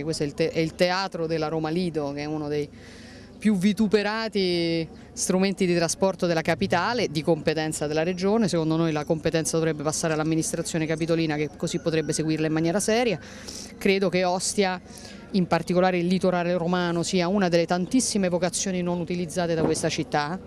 Questo è il, te è il, teatro della Roma Lido, che è uno dei più vituperati strumenti di trasporto della capitale, di competenza della regione, secondo noi la competenza dovrebbe passare all'amministrazione capitolina che così potrebbe seguirla in maniera seria. Credo che Ostia, in particolare il litorale romano, sia una delle tantissime vocazioni non utilizzate da questa città.